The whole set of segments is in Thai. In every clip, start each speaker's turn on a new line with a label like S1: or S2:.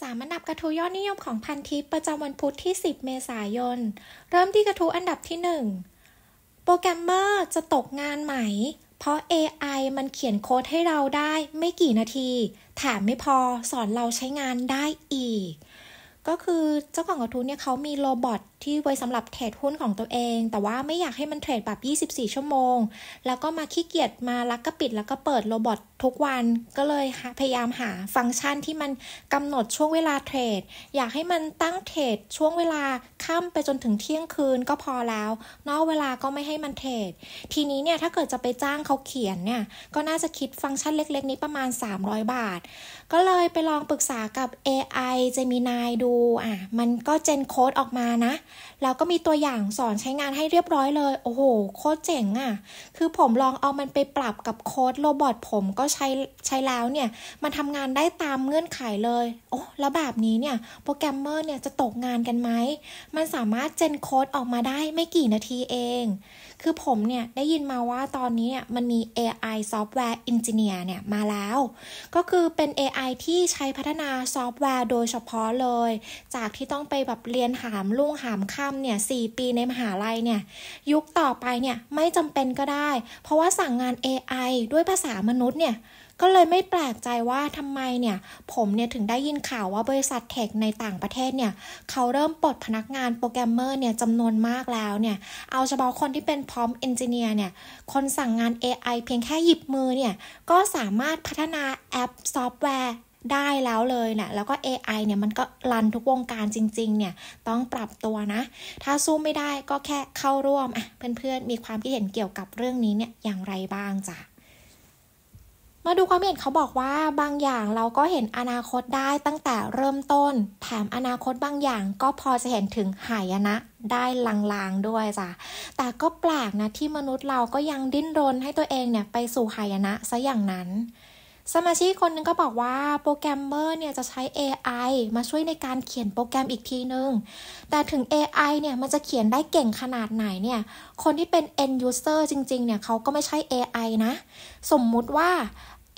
S1: สามอันดับกระทู้ยอดนิยมของพันทิปประจำวันพุธที่ 10 เมษายน เริ่มที่กระทู้อันดับที่ 1 โปรแกรมเมอร์จะตกงานไหม เพราะ AI มันเขียนโค้ดให้เราได้ไม่กี่นาที แถมไม่พอสอนเราใช้งานได้อีกก็คือเจ้าของกระทู้เนี่ยเขามีโรบอทที่ไว้สำหรับเทรดหุ้นของตัวเอง แต่ว่าไม่อยากให้มันเทรดแบบ 24 ชั่วโมง แล้วก็มาขี้เกียจมาลักก็ปิด แล้วก็เปิดโรบอททุกวันก็เลยพยายามหาฟังก์ชันที่มันกำหนดช่วงเวลาเทรดอยากให้มันตั้งเทรดช่วงเวลาค่ำไปจนถึงเที่ยงคืนก็พอแล้ว นอกเวลาก็ไม่ให้มันเทรดทีนี้เนี่ยถ้าเกิดจะไปจ้างเขาเขียนเนี่ยก็น่าจะคิดฟังก์ชันเล็กๆ นี้ประมาณ 300 บาท ก็เลยไปลองปรึกษากับ AI Gemini ดููอ่ะมันก็เจนโค้ดออกมานะแล้วก็มีตัวอย่างสอนใช้งานให้เรียบร้อยเลย โอ้โห โคตรเจ๋งอะ่ะ คือผมลองเอามันไปปรับกับโค้ดโรบอทผมก็ใช้ใช้แล้วเนี่ย มันทำงานได้ตามเงื่อนไขเลย โอ้ แล้วแบบนี้เนี่ยโปรแกรมเมอร์เนี่ยจะตกงานกันไหม มันสามารถเจนโค้ดออกมาได้ไม่กี่นาทีเอง คือผมเนี่ยได้ยินมาว่าตอนนี้เนี่ยมันมี AI Software Engineer เนี่ยมาแล้ว ก็คือเป็น AI ที่ใช้พัฒนาซอฟต์แวร์โดยเฉพาะเลย จากที่ต้องไปแบบเรียนหามลุ่งหามค่าำเนี่ยสปีในมหาลัยเนี่ยยุคต่อไปเนี่ยไม่จำเป็นก็ได้ เพราะว่าสั่งงาน AI ด้วยภาษามนุษย์เนี่ยก็เลยไม่แปลกใจว่าทำไมเนี่ยผมเนี่ยถึงได้ยินข่าวว่าบริษัทเทคในต่างประเทศเนี่ยเขาเริ่มปลดพนักงานโปรแกรมเมอร์เนี่ยจำนวนมากแล้วเนี่ยเอาเฉพาะคนที่เป็นพร้อมเอนจิเนียร์เนี่ยคนสั่งงาน AI เพียงแค่หยิบมือเนี่ยก็สามารถพัฒนาแอปซอฟต์แวร์ได้แล้วเลยนะแล้วก็ AI เนี่ยมันก็รันทุกวงการจริงๆ เนี่ยต้องปรับตัวนะ ถ้าสู้ไม่ได้ก็แค่เข้าร่วม อ่ะ เพื่อนๆ มีความคิดเห็นเกี่ยวกับเรื่องนี้เนี่ยอย่างไรบ้างจ้ะมาดูความเห็นเขาบอกว่าบางอย่างเราก็เห็นอนาคตได้ตั้งแต่เริ่มต้นแถมอนาคตบางอย่างก็พอจะเห็นถึงหายนะได้ลางๆด้วยจ้ะแต่ก็แปลกนะที่มนุษย์เราก็ยังดิ้นรนให้ตัวเองเนี่ยไปสู่หายนะซะอย่างนั้นสมาชิกคนนึงก็บอกว่าโปรแกรมเมอร์เนี่ย จะใช้ AI มาช่วยในการเขียนโปรแกรมอีกทีนึง แต่ถึง AI เนี่ย มันจะเขียนได้เก่งขนาดไหนเนี่ย คนที่เป็น end user จริง ๆ เนี่ยเขาก็ไม่ใช่ AI นะ สมมุติว่า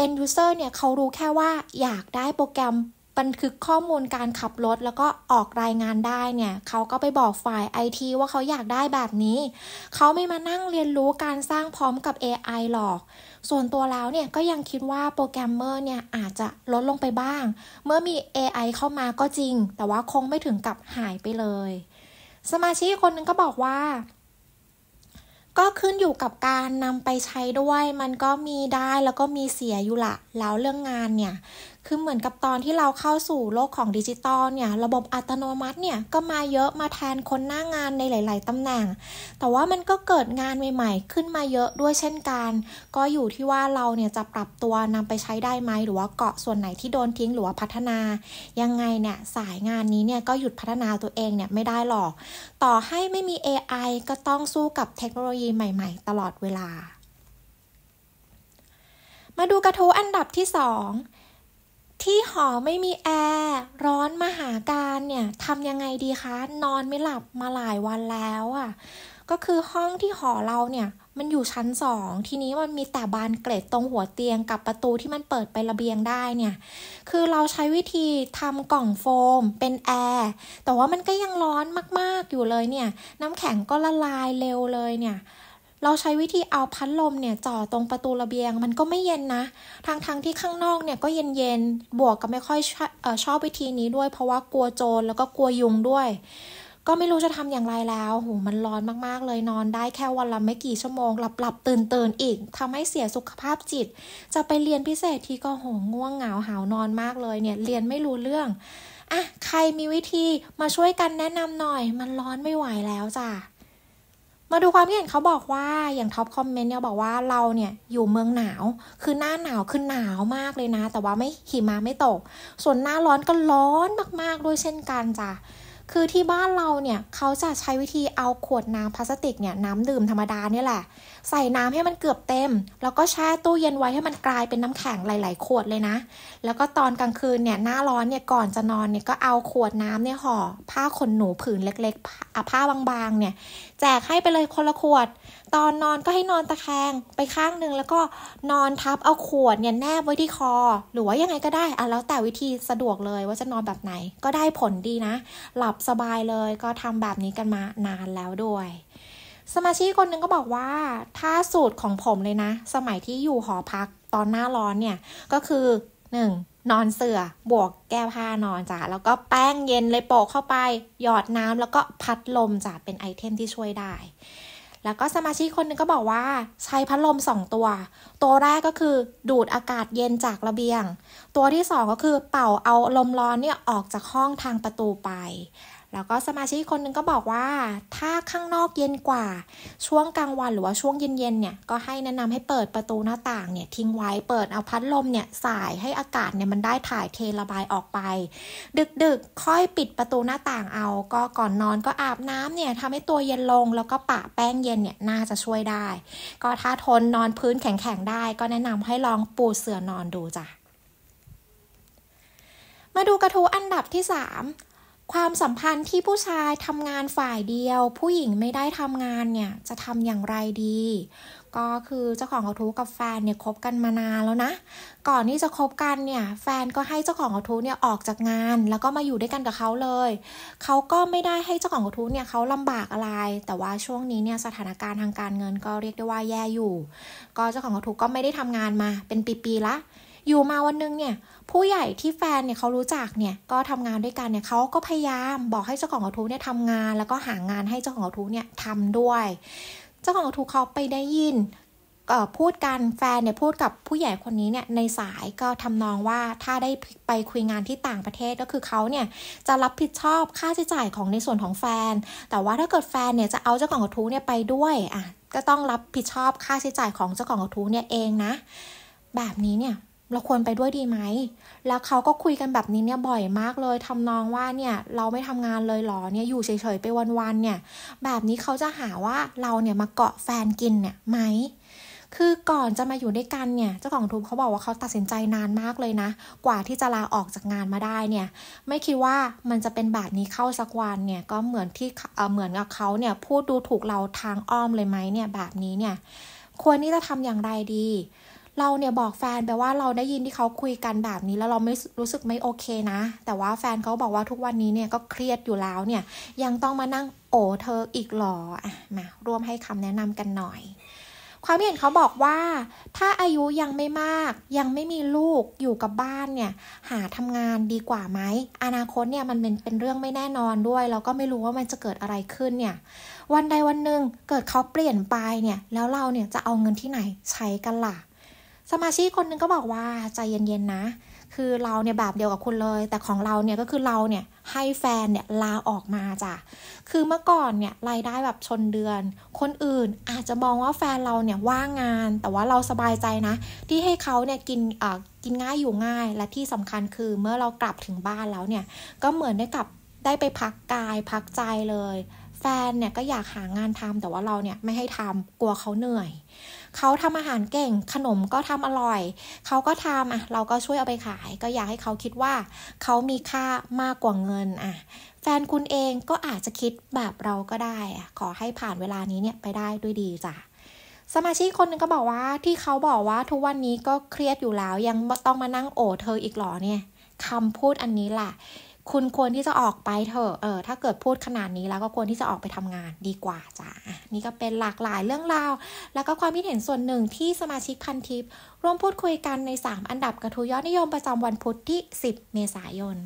S1: end user เนี่ยเขารู้แค่ว่าอยากได้โปรแกรมบันทึกข้อมูลการขับรถแล้วก็ออกรายงานได้เนี่ย เขาก็ไปบอกฝ่ายไอทีว่าเขาอยากได้แบบนี้ เขาไม่มานั่งเรียนรู้การสร้างพร้อมกับ AI หรอก ส่วนตัวแล้วเนี่ยก็ยังคิดว่าโปรแกรมเมอร์เนี่ยอาจจะลดลงไปบ้าง เมื่อมี AI เข้ามาก็จริง แต่ว่าคงไม่ถึงกับหายไปเลย สมาชิกคนนึงก็บอกว่า ก็ขึ้นอยู่กับการนำไปใช้ด้วยมันก็มีได้แล้วก็มีเสียอยู่ละแล้วเรื่องงานเนี่ยคือเหมือนกับตอนที่เราเข้าสู่โลกของดิจิตอลเนี่ย ระบบอัตโนมัติเนี่ยก็มาเยอะมาแทนคนหน้างงานในหลาย ๆตำแหน่ง แต่ว่ามันก็เกิดงานใหม่ ๆ ขึ้นมาเยอะด้วยเช่นกัน ก็อยู่ที่ว่าเราเนี่ยจะปรับตัวนำไปใช้ได้ไหมหรือว่าเกาะส่วนไหนที่โดนทิ้งหรือว่าพัฒนา ยังไงเนี่ยสายงานนี้เนี่ยก็หยุดพัฒนาตัวเองเนี่ยไม่ได้หรอก ต่อให้ไม่มี AI ก็ต้องสู้กับเทคโนโลยีใหม่ ๆ ตลอดเวลา มาดูกระทู้อันดับที่ 2ที่หอไม่มีแอร์ร้อนมหาการเนี่ยทำยังไงดีคะ นอนไม่หลับมาหลายวันแล้วอะ่ะ ก็คือห้องที่หอเราเนี่ย มันอยู่ชั้นสองทีนี้มันมีแต่บานเกล็ดตรงหัวเตียงกับประตูที่มันเปิดไประเบียงได้เนี่ย คือเราใช้วิธีทำกล่องโฟมเป็นแอร์แต่ว่ามันก็ยังร้อนมาก ๆ อยู่เลยเนี่ย น้ำแข็งก็ละลายเร็วเลยเนี่ยเราใช้วิธีเอาพัดลมเนี่ย จ่อตรงประตูระเบียงมันก็ไม่เย็นนะทางทางที่ข้างนอกเนี่ยก็เย็นๆ บวกก็ไม่ค่อยชอชอบวิธีนี้ด้วยเพราะว่ากลัวโจรแล้วก็กลัวยุงด้วย ก็ไม่รู้จะทำอย่างไรแล้วหูมันร้อนมากๆเลยนอนได้แค่วันละไม่กี่ชั่วโมง หลับหลับตื่นตืนอีก ทำให้เสียสุขภาพจิต จะไปเรียนพิเศษที่ก็หง่วงเหงาหานอนมากเลย เนี่ย เรียนไม่รู้เรื่องอ่ะใครมีวิธีมาช่วยกันแนะนำหน่อย มันร้อนไม่ไหวแล้วจ้ะมาดูความคิดเห็นเขาบอกว่าอย่างท็อปคอมเมนต์เนี่ย บอกว่าเราเนี่ยอยู่เมืองหนาว คือหน้าหนาวคือหนาวมากเลยนะ แต่ว่าไม่หิมะไม่ตก ส่วนหน้าร้อนก็ร้อนมาก ๆ ด้วยเช่นกันจ้ะคือที่บ้านเราเนี่ย เขาจะใช้วิธีเอาขวดน้ำพลาสติกเนี่ย น้ำดื่มธรรมดาเนี่ยแหละ ใส่น้ำให้มันเกือบเต็ม แล้วก็แช่ตู้เย็นไว้ให้มันกลายเป็นน้ำแข็งหลาย ๆขวดเลยนะ แล้วก็ตอนกลางคืนเนี่ยหน้าร้อนเนี่ยก่อนจะนอนเนี่ยก็เอาขวดน้ำเนี่ยห่อผ้าขนหนูผืนเล็กๆผ้าบางๆ เนี่ยแจกให้ไปเลยคนละขวด ตอนนอนก็ให้นอนตะแคงไปข้างหนึ่งแล้วก็นอนทับเอาขวดเนี่ยแนบไว้ที่คอหรือว่ายังไงก็ได้อ่ะแล้วแต่วิธีสะดวกเลยว่าจะนอนแบบไหนก็ได้ผลดีนะหลับสบายเลยก็ทำแบบนี้กันมานานแล้วด้วย สมาชิกคนหนึ่งก็บอกว่าถ้าสูตรของผมเลยนะ สมัยที่อยู่หอพักตอนหน้าร้อนเนี่ยก็คือหนึ่ง นอนเสื่อบวกแก้ผ้านอนจ้ะแล้วก็แป้งเย็นเลยโปะเข้าไป หยอดน้ำแล้วก็พัดลมจ้ะเป็นไอเทมที่ช่วยได้แล้วก็สมาชิกคนนึงก็บอกว่า ใช้พัดลม2ตัว ตัวแรกก็คือ ดูดอากาศเย็นจากระเบียง ตัวที่2ก็คือเป่าเอาลมร้อนเนี่ยออกจากห้องทางประตูไปแล้วก็สมาชิกคนหนึ่งก็บอกว่า ถ้าข้างนอกเย็นกว่าช่วงกลางวันหรือว่าช่วงเย็นๆเนี่ยก็ให้แนะนำให้เปิดประตูหน้าต่างเนี่ยทิ้งไว้เปิดเอาพัดลมเนี่ยสายให้อากาศเนี่ยมันได้ถ่ายเทระบายออกไป ดึกๆ ค่อยปิดประตูหน้าต่างเอา ก็ก่อนนอนก็อาบน้ำเนี่ยทำให้ตัวเย็นลงแล้วก็ปะแป้งเย็นเนี่ยน่าจะช่วยได้ ก็ถ้าทนนอนพื้นแข็งๆได้ ก็แนะนำให้ลองปูเสื่อนอนดูจ้ะมาดูกระทู้อันดับที่3ความสัมพันธ์ที่ผู้ชายทำงานฝ่ายเดียว ผู้หญิงไม่ได้ทำงานเนี่ยจะทำอย่างไรดี ก็คือเจ้าของกระทู้กับแฟนเนี่ยคบกันมานานแล้วนะก่อนที่จะคบกันเนี่ย แฟนก็ให้เจ้าของกระทู้เนี่ยออกจากงานแล้วก็มาอยู่ด้วยกันกับเขาเลยเขาก็ไม่ได้ให้เจ้าของกระทู้เนี่ยเขาลำบากอะไร แต่ว่าช่วงนี้เนี่ยสถานการณ์ทางการเงินก็เรียกได้ว่าแย่อยู่ ก็เจ้าของกระทู้ก็ไม่ได้ทำงานมา เป็นปีๆละอยู่มาวันนึงเนี่ย ผู้ใหญ่ที่แฟนเนี่ยเขารู้จักเนี่ยก็ทำงานด้วยกันเนี่ยเขาก็พยายามบอกให้เจ้าของกระทู้เนี่ยทำงานแล้วก็หางานให้เจ้าของกระทู้เนี่ยทำด้วย เจ้าของกระทู้เขาไปได้ยินพูดกันแฟนเนี่ยพูดกับผู้ใหญ่คนนี้เนี่ยในสายก็ทำนองว่าถ้าได้ไปคุยงานที่ต่างประเทศก็คือเขาเนี่ยจะรับผิดชอบค่าใช้จ่ายของในส่วนของแฟน แต่ว่าถ้าเกิดแฟนเนี่ยจะเอาเจ้าของกระทู้เนี่ยไปด้วยอ่ะก็ต้องรับผิดชอบค่าใช้จ่ายของเจ้าของกระทู้เนี่ยเองนะ แบบนี้เนี่ยเราควรไปด้วยดีไหม แล้วเขาก็คุยกันแบบนี้เนี่ย บ่อยมากเลย ทำนองว่าเนี่ย เราไม่ทำงานเลยหรอเนี่ยอยู่เฉยๆไปวันๆเนี่ย แบบนี้เขาจะหาว่าเราเนี่ยมาเกาะแฟนกินเนี่ยไหม คือก่อนจะมาอยู่ด้วยกันเนี่ยเจ้าของทูบเขาบอกว่าเขาตัดสินใจนานมากเลยนะ กว่าที่จะลาออกจากงานมาได้เนี่ย ไม่คิดว่ามันจะเป็นแบบนี้เข้าสักวันเนี่ยก็เหมือนที่เหมือนกับเขาเนี่ยพูดดูถูกเราทางอ้อมเลยไหมเนี่ยแบบนี้เนี่ยควรที่จะทำอย่างไรดีเราเนี่ยบอกแฟนไปว่าเราได้ยินที่เขาคุยกันแบบนี้แล้วเราไม่รู้สึกไม่โอเคนะ แต่ว่าแฟนเขาบอกว่าทุกวันนี้เนี่ยก็เครียดอยู่แล้วเนี่ย ยังต้องมานั่งโอเธออีกหรออ่ะมาร่วมให้คำแนะนำกันหน่อย ความเห็นเขาบอกว่า ถ้าอายุยังไม่มาก ยังไม่มีลูกอยู่กับบ้านเนี่ยหาทำงานดีกว่าไหม อนาคตเนี่ยมันเป็นเป็นเรื่องไม่แน่นอนด้วยแล้วก็ไม่รู้ว่ามันจะเกิดอะไรขึ้นเนี่ยวันใดวันหนึ่งเกิดเขาเปลี่ยนไปเนี่ยแล้วเราเนี่ยจะเอาเงินที่ไหนใช้กันล่ะสมาชิกคนนึง ก็บอกว่าใจเย็นๆนะ คือเราเนี่ย แบบเดียวกับคุณเลย แต่ของเราเนี่ยก็คือเราเนี่ยให้แฟนเนี่ยลาออกมาจ้ะ คือเมื่อก่อนเนี่ยรายได้แบบชนเดือน คนอื่นอาจจะมองว่าแฟนเราเนี่ยว่างงาน แต่ว่าเราสบายใจนะ ที่ให้เขาเนี่ยกินอ่ากินง่ายอยู่ง่าย และที่สำคัญคือเมื่อเรากลับถึงบ้านแล้วเนี่ย ก็เหมือนได้กลับได้ไปพักกายพักใจเลย แฟนเนี่ยก็อยากหางานทำ แต่ว่าเราเนี่ยไม่ให้ทำกลัวเขาเหนื่อยเขาทำอาหารเก่งขนมก็ทำอร่อย เขาก็ทำอ่ะ เราก็ช่วยเอาไปขาย ก็อยากให้เขาคิดว่าเขามีค่ามากกว่าเงินอ่ะ แฟนคุณเองก็อาจจะคิดแบบเราก็ได้อ่ะ ขอให้ผ่านเวลานี้เนี่ยไปได้ด้วยดีจ้ะ สมาชิกคนนึงก็บอกว่าที่เขาบอกว่าทุกวันนี้ก็เครียดอยู่แล้ว ยังต้องมานั่งโอเธออีกหรอเนี่ยคำพูดอันนี้แหละคุณควรที่จะออกไปเถอะ เออ ถ้าเกิดพูดขนาดนี้แล้วก็ควรที่จะออกไปทำงานดีกว่าจ้ะนี่ก็เป็นหลากหลายเรื่องราว แล้วก็ความคิดเห็นส่วนหนึ่งที่สมาชิกพันทิปร่วมพูดคุยกันใน 3 อันดับกระทู้ยอดนิยมประจำวันพุธที่ 10 เมษายน